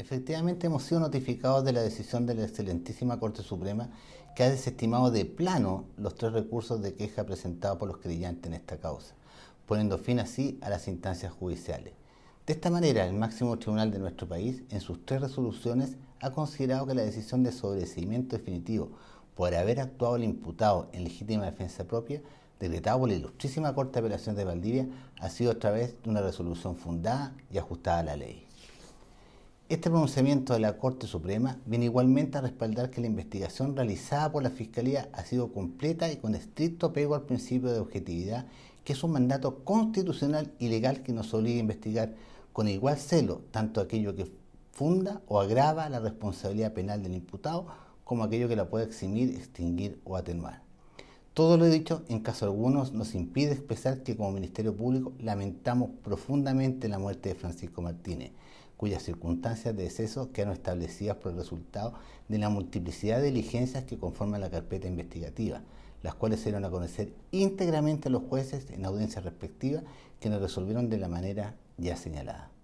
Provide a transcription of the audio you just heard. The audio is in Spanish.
Efectivamente, hemos sido notificados de la decisión de la Excelentísima Corte Suprema que ha desestimado de plano los tres recursos de queja presentados por los creyentes en esta causa, poniendo fin así a las instancias judiciales. De esta manera, el máximo tribunal de nuestro país, en sus tres resoluciones, ha considerado que la decisión de sobreseimiento definitivo por haber actuado el imputado en legítima defensa propia, decretado por la Ilustrísima Corte de Apelación de Valdivia, ha sido a través de una resolución fundada y ajustada a la ley. Este pronunciamiento de la Corte Suprema viene igualmente a respaldar que la investigación realizada por la Fiscalía ha sido completa y con estricto apego al principio de objetividad, que es un mandato constitucional y legal que nos obliga a investigar con igual celo tanto aquello que funda o agrava la responsabilidad penal del imputado como aquello que la puede eximir, extinguir o atenuar. Todo lo dicho, en caso algunos, nos impide expresar que como Ministerio Público lamentamos profundamente la muerte de Francisco Martínez, cuyas circunstancias de exceso quedaron establecidas por el resultado de la multiplicidad de diligencias que conforman la carpeta investigativa, las cuales se dieron a conocer íntegramente a los jueces en audiencias respectivas, nos resolvieron de la manera ya señalada.